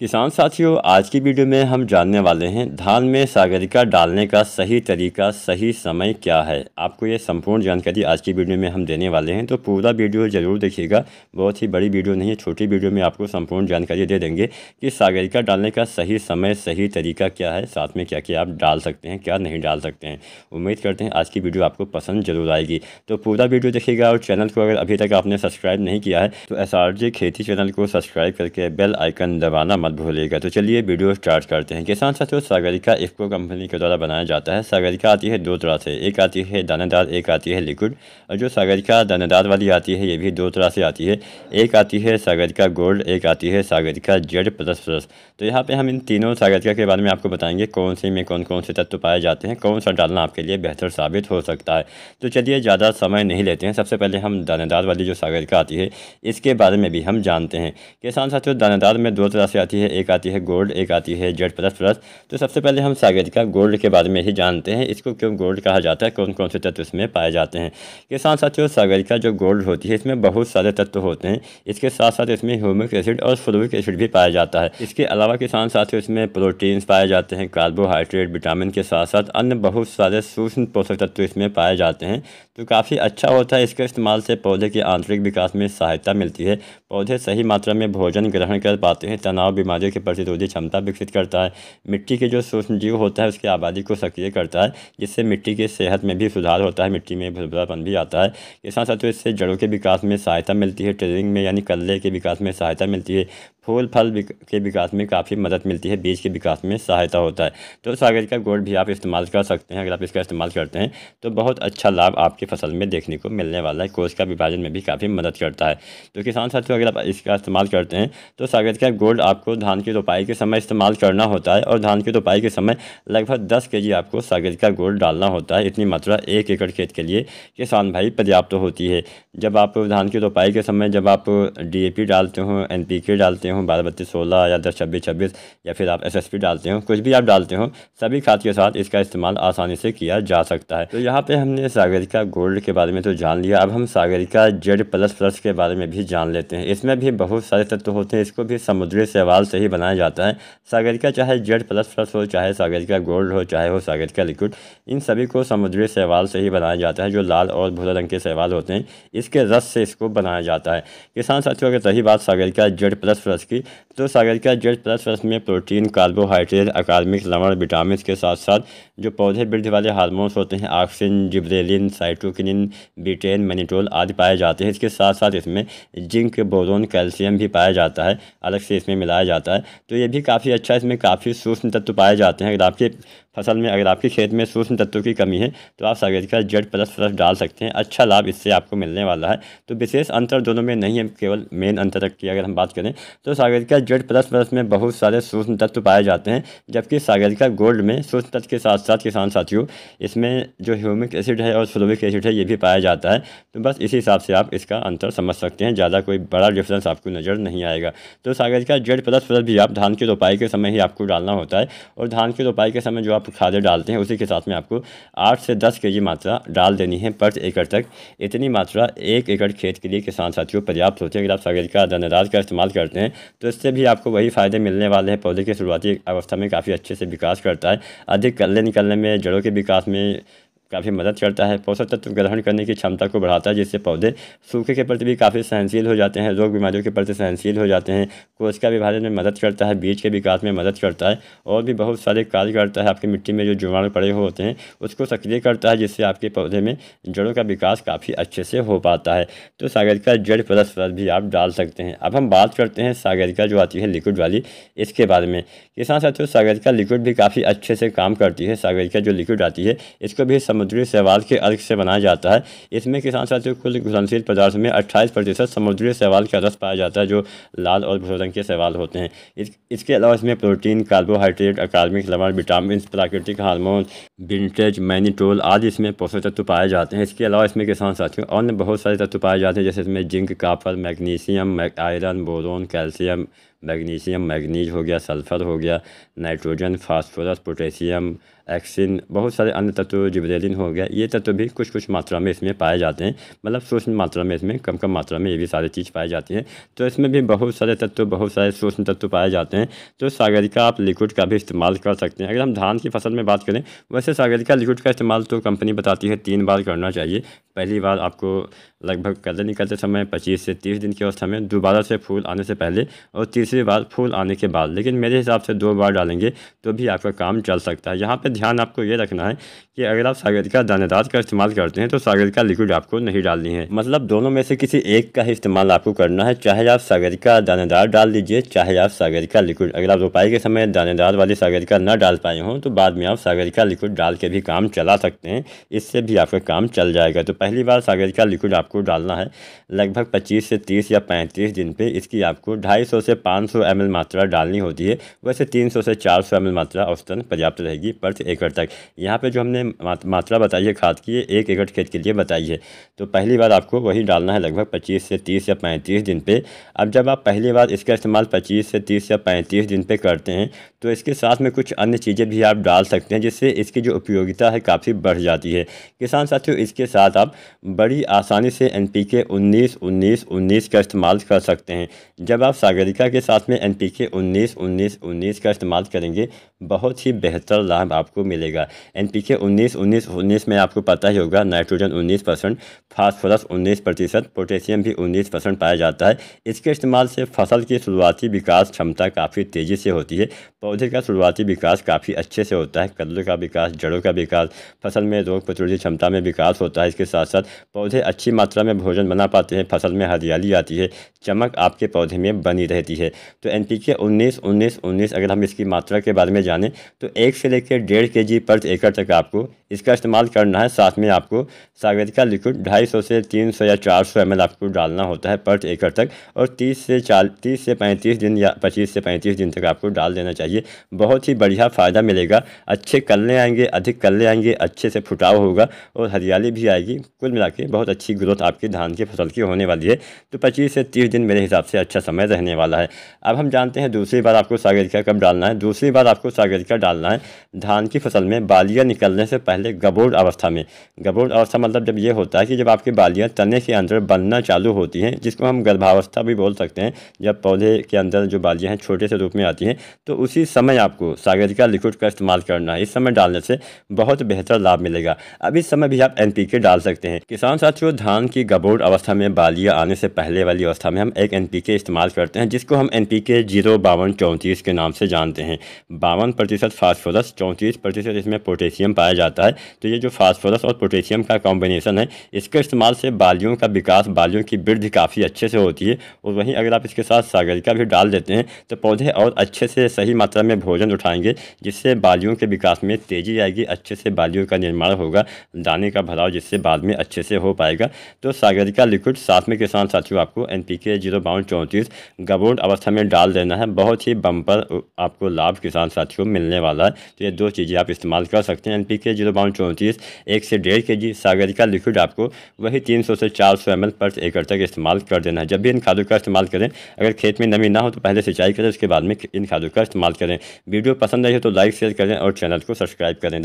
किसान साथियों आज की वीडियो में हम जानने वाले हैं धान में सागरिका डालने का सही तरीका सही समय क्या है आपको ये संपूर्ण जानकारी आज की वीडियो में हम देने वाले हैं तो पूरा वीडियो ज़रूर देखिएगा बहुत ही बड़ी वीडियो नहीं है छोटी वीडियो में आपको संपूर्ण जानकारी दे देंगे कि सागरिका डालने का सही समय सही तरीका क्या है साथ में क्या क्या आप डाल सकते हैं क्या नहीं डाल सकते हैं उम्मीद करते हैं आज की वीडियो आपको पसंद जरूर आएगी तो पूरा वीडियो देखिएगा और चैनल को अगर अभी तक आपने सब्सक्राइब नहीं किया है तो एस खेती चैनल को सब्सक्राइब करके बेल आइकन दबाना मत भूलिएगा तो चलिए वीडियो स्टार्ट करते हैं किसान साथियों सागरिका इफ्को कंपनी के द्वारा बनाया जाता है सागरिका आती है दो तरह से एक आती है दानेदार एक आती है लिक्विड और जो सागरिका दानेदार वाली आती है ये भी दो तरह से आती है एक आती है सागरिका गोल्ड एक आती है सागरिका जेड प्लस प्लस तो यहाँ पर हम इन तीनों सागरिका के बारे में आपको बताएंगे कौन से में कौन कौन से तत्व पाए जाते हैं कौन सा डालना आपके लिए बेहतर साबित हो सकता है तो चलिए ज़्यादा समय नहीं लेते हैं सबसे पहले हम दानेदार वाली जो सागरिका आती है इसके बारे में भी हम जानते हैं किसान साथियों दानेदार में दो तरह से आती है आती है एक आती है गोल्ड एक आती है जेड प्लस प्लस तो सबसे पहले हम सागरिका गोल्ड के बारे में ही जानते हैं इसको क्यों गोल्ड कहा जाता है कौन कौन से तत्व इसमें पाए जाते हैं के साथ साथ जो सागरिका जो गोल्ड होती है इसमें बहुत सारे तत्व होते हैं इसके साथ साथ इसमें ह्यूमिक एसिड और फ्लोविक एसिड भी पाया जाता है इसके अलावा किसान साथ इसमें प्रोटीन्स पाए जाते हैं कार्बोहाइड्रेट विटामिन के साथ साथ अन्य बहुत सारे सूक्ष्म पोषक तत्व इसमें पाए जाते हैं तो काफ़ी अच्छा होता है इसके इस्तेमाल से पौधे के आंतरिक विकास में सहायता मिलती है पौधे सही मात्रा में भोजन ग्रहण कर पाते हैं तनाव बीमारियों की प्रतिरोधी क्षमता विकसित करता है मिट्टी के जो सूक्ष्म जीव होता है उसकी आबादी को सक्रिय करता है जिससे मिट्टी के सेहत में भी सुधार होता है मिट्टी में भुरभुरापन भी आता है के साथ साथ इससे जड़ों के विकास में सहायता मिलती है ट्रेनिंग में यानी कल्ले के विकास में सहायता मिलती है फूल फल के विकास में काफ़ी मदद मिलती है बीज के विकास में सहायता होता है तो सागर का गोड़ भी आप इस्तेमाल कर सकते हैं अगर आप इसका इस्तेमाल करते हैं तो बहुत अच्छा लाभ आपकी फसल में देखने को मिलने वाला है कोष का विभाजन में भी काफ़ी मदद करता है तो किसान साथियों अगर आप इसका इस्तेमाल करते हैं तो सागर का गोल्ड आपको धान की रोपाई के समय इस्तेमाल करना होता है और धान की रोपाई के समय लगभग दस के आपको सागर का गोल्ड डालना होता है इतनी मात्रा एक एकड़ खेत के लिए किसान भाई पर्याप्त होती है जब आप धान की रोपाई के समय जब आप डी डालते हो एन डालते हो हो बारह बत्तीस सोलह या दस छब्बीस छब्बीस या फिर आप एसएसपी डालते हो कुछ भी आप डालते हो सभी खाद के साथ इसका इस्तेमाल आसानी से किया जा सकता है तो यहाँ पर हमने सागरिका गोल्ड के बारे में तो जान लिया अब हम सागरिका जेड प्लस प्लस के बारे में भी जान लेते हैं इसमें भी बहुत सारे तत्व होते हैं इसको भी समुद्री सवाल से ही बनाया जाता है सागरिका चाहे जेड प्लस प्लस हो चाहे सागरिका गोल्ड हो चाहे हो सागरिका लिक्विड इन सभी को समुद्री सवाल से ही बनाया जाता है जो लाल और भूरा रंग के सवाल होते हैं इसके रस से इसको बनाया जाता है किसान साथियों अगर सही बात Sagarika Z plus plus Kowalski, तो सागर का जेड प्लस प्लस में प्रोटीन कार्बोहाइड्रेट अकार्मिक लवण विटामिन के साथ साथ जो पौधे वृद्धि वाले हार्मोन्स होते हैं oxygen gibberellin cytokinin betaine mannitol आदि पाए जाते हैं इसके साथ साथ इसमें जिंक बोरोन कैल्शियम भी पाया जाता है अलग से इसमें मिलाया जाता है तो ये भी काफ़ी अच्छा है इसमें काफ़ी सूक्ष्म तत्व पाए जाते हैं अगर आपके फसल में अगर आपके खेत में सूक्ष्म तत्वों की कमी है तो आप सागर का जेड प्लस प्लस डाल सकते हैं अच्छा लाभ इससे आपको मिलने वाला है तो विशेष अंतर दोनों में नहीं है केवल मेन अंतर की अगर हम बात करें तो सागर का जेड प्लस प्लस में बहुत सारे सूक्ष्म तत्व पाए जाते हैं जबकि सागरिका गोल्ड में सूक्ष्म तत्व के साथ साथ किसान साथियों इसमें जो ह्यूमिक एसिड है और फ्लोविक एसिड है ये भी पाया जाता है तो बस इसी हिसाब से आप इसका अंतर समझ सकते हैं ज़्यादा कोई बड़ा डिफरेंस आपको नज़र नहीं आएगा तो सागरिका जेड प्लस प्लस भी आप धान की रोपाई के समय ही आपको डालना होता है और धान की रोपाई के समय जो आप खादें डालते हैं उसी के साथ में आपको आठ से दस के मात्रा डाल देनी है प्रति एकड़ तक इतनी मात्रा एक एकड़ खेत के लिए किसान साथियों पर्याप्त होती है अगर आप सागरिका दानेदार का इस्तेमाल करते हैं तो इससे भी आपको वही फ़ायदे मिलने वाले हैं पौधे की शुरुआती अवस्था में काफ़ी अच्छे से विकास करता है अधिक कल्ले निकलने में जड़ों के विकास में काफ़ी मदद करता है पोषक तत्व ग्रहण करने की क्षमता को बढ़ाता है जिससे पौधे सूखे के प्रति भी काफ़ी सहनशील हो जाते हैं रोग बीमारियों के प्रति सहनशील हो जाते हैं कोशिका विभाजन में मदद करता है बीज के विकास में मदद करता है और भी बहुत सारे कार्य करता है आपकी मिट्टी में जो जुड़ाणु पड़े हुए होते हैं उसको सक्रिय करता है जिससे आपके पौधे में जड़ों का विकास काफ़ी अच्छे से हो पाता है तो सागर का जड़ प्लस भी आप डाल सकते हैं अब हम बात करते हैं सागर का जो आती है लिक्विड वाली इसके बारे में किसान साथियों सागर का लिक्विड भी काफ़ी अच्छे से काम करती है सागर का जो लिक्विड आती है इसको भी समुद्री शैवाल के अर्घ से बनाया जाता है इसमें किसान साथियों कुल घुलनशील पदार्थ में अट्ठाईस प्रतिशत समुद्री शैवाल का रस पाया जाता है जो लाल और भूरे रंग के सेवाल होते हैं इस, इसके अलावा इसमें प्रोटीन कार्बोहाइड्रेट अकार्मिक लवण विटामिन प्राकृतिक हार्मोन विंटेज मैनीटोल आदि इसमें पोषक तत्व पाए जाते हैं इसके अलावा इसमें किसान साथियों अन्य बहुत सारे तत्व पाए जाते हैं जैसे इसमें zinc copper magnesium iron boron calcium magnesium manganese हो गया सल्फर हो गया नाइट्रोजन फास्फोरस पोटेशियम एक्सिन बहुत सारे अन्य तत्व जिब्रेलिन हो गया ये तत्व भी कुछ कुछ मात्रा में इसमें पाए जाते हैं मतलब सूक्ष्म मात्रा में इसमें कम कम मात्रा में ये भी सारी चीज़ पाई जाती है तो इसमें भी बहुत सारे तत्व बहुत सारे सूक्ष्म तत्व पाए जाते हैं तो सागरिका आप लिक्विड का भी इस्तेमाल कर सकते हैं अगर हम धान की फसल में बात करें वैसे सागरिका लिक्विड का इस्तेमाल तो कंपनी बताती है तीन बार करना चाहिए पहली बार आपको लगभग कदर निकलते समय पच्चीस से तीस दिन की अवस्था में दोबारा से फूल आने से पहले और तीसरी बार फूल आने के बाद लेकिन मेरे हिसाब से दो बार डालेंगे तो भी आपका काम चल सकता है यहाँ पर ध्यान आपको ये रखना है कि अगर आप सागर का दानेदार का इस्तेमाल करते हैं तो सागर का लिक्विड आपको नहीं डालनी है मतलब दोनों में से किसी एक का ही इस्तेमाल आपको करना है चाहे आप सागरिका दानेदार डाल लीजिए चाहे आप सागर का लिक्विड अगर आप रोपाई के समय दानेदार वाली का न डाल पाए हों तो बाद में आप सागर का लिक्विड डाल के भी काम चला सकते हैं इससे भी आपका काम चल जाएगा तो पहली बार सागर का लिक्विड आपको डालना है लगभग पच्चीस से तीस या पैंतीस दिन पर इसकी आपको ढाई से पाँच सौ मात्रा डालनी होती है वैसे तीन से चार सौ मात्रा औसतन पर्याप्त रहेगी पर एकड़ तक यहाँ पे जो हमने मात्रा बताई है खाद की एक एकड़ खेत के लिए बताई है तो पहली बार आपको वही डालना है लगभग पच्चीस से तीस या पैंतीस दिन पे अब जब आप पहली बार इसका इस्तेमाल पच्चीस से तीस या पैंतीस दिन पे करते हैं तो इसके साथ में कुछ अन्य चीज़ें भी आप डाल सकते हैं जिससे इसकी जो उपयोगिता है काफ़ी बढ़ जाती है किसान साथियों इसके साथ आप बड़ी आसानी से एन पी के उन्नीस उन्नीस उन्नीस का इस्तेमाल कर सकते हैं जब आप सागरिका के साथ में एन पी के उन्नीस उन्नीस उन्नीस का इस्तेमाल करेंगे बहुत ही बेहतर लाभ आपको आपको मिलेगा एन पी के उन्नीस उन्नीस उन्नीस में आपको पता ही होगा नाइट्रोजन उन्नीस परसेंट फास्फोरस उन्नीस प्रतिशत पोटेशियम भी उन्नीस परसेंट पाया जाता है इसके इस्तेमाल से फसल की शुरुआती विकास क्षमता काफ़ी तेज़ी से होती है पौधे का शुरुआती विकास काफ़ी अच्छे से होता है कदलों का विकास जड़ों का विकास फसल में रोग प्रतिरोधी क्षमता में विकास होता है इसके साथ साथ पौधे अच्छी मात्रा में भोजन बना पाते हैं फसल में हरियाली आती है चमक आपके पौधे में बनी रहती है तो एन पी के उन्नीस उन्नीस उन्नीस अगर हम इसकी मात्रा के बारे में जानें तो एक से लेकर डेढ़ के जी प्रति एकड़ तक आपको इसका इस्तेमाल करना है साथ में आपको का लिक्विड ढाई सौ से तीन सौ या चार सौ एम आपको डालना होता है प्रति एकड़ तक और तीस से चाल तीस से पैंतीस दिन या पच्चीस से पैंतीस दिन तक आपको डाल देना चाहिए बहुत ही बढ़िया फ़ायदा मिलेगा अच्छे कल्ले आएंगे अधिक कल्ले आएंगे अच्छे से फुटाव होगा और हरियाली भी आएगी कुल मिला बहुत अच्छी ग्रोथ आपकी धान की फसल की होने वाली है तो पच्चीस से तीस दिन मेरे हिसाब से अच्छा समय रहने वाला है अब हम जानते हैं दूसरी बार आपको सागरिका कब डालना है दूसरी बार आपको सागरिका डालना है धान की फसल में बालियाँ निकलने से पहले गबोर अवस्था में गबोर अवस्था मतलब जब ये होता है कि जब आपकी बालियाँ तने के अंदर बनना चालू होती हैं जिसको हम गर्भावस्था भी बोल सकते हैं जब पौधे के अंदर जो बालियाँ हैं छोटे से रूप में आती हैं तो उसी समय आपको सागरिका लिक्विड का इस्तेमाल करना है इस समय डालने से बहुत बेहतर लाभ मिलेगा अब इस समय भी आप एन डाल सकते हैं किसान साथियों धान की गबोर अवस्था में बालियाँ आने से पहले वाली अवस्था में हम एक एन इस्तेमाल करते हैं जिसको हम एन पी के जीरो बावन चौंतीस के नाम से जानते हैं बावन प्रतिशत फास्फोरस चौंतीस प्रतिशत इसमें पोटेशियम पाया जाता है तो ये जो फास्फोरस और पोटेशियम का कॉम्बिनेशन है इसके इस्तेमाल से बालियों का विकास बालियों की वृद्धि काफ़ी अच्छे से होती है और वहीं अगर आप इसके साथ सागरिका भी डाल देते हैं तो पौधे और अच्छे से सही मात्रा में भोजन उठाएंगे जिससे बालियों के विकास में तेज़ी आएगी अच्छे से बालियों का निर्माण होगा दाने का भराव जिससे बाद में अच्छे से हो पाएगा तो सागरिका लिक्विड साथ में किसान साथियों आपको एन पी के जीरो बावन चौंतीस गबोर्ड अवस्था में डाल देना है बहुत ही बम्पर आपको लाभ किसान साथियों मिलने वाला है तो ये दो चीज़ें जी आप इस्तेमाल कर सकते हैं एन पी के जीरो बावन चौंतीस एक से डेढ़ के जी सागरिका लिक्विड आपको वही तीन सौ से चार सौ एम एल पर एकड़ तक इस्तेमाल कर देना है जब भी इन खादों का इस्तेमाल करें अगर खेत में नमी ना हो तो पहले सिंचाई करें उसके बाद में इन खादों का इस्तेमाल करें वीडियो पसंद आई हो तो लाइक शेयर करें और चैनल को सब्सक्राइब करें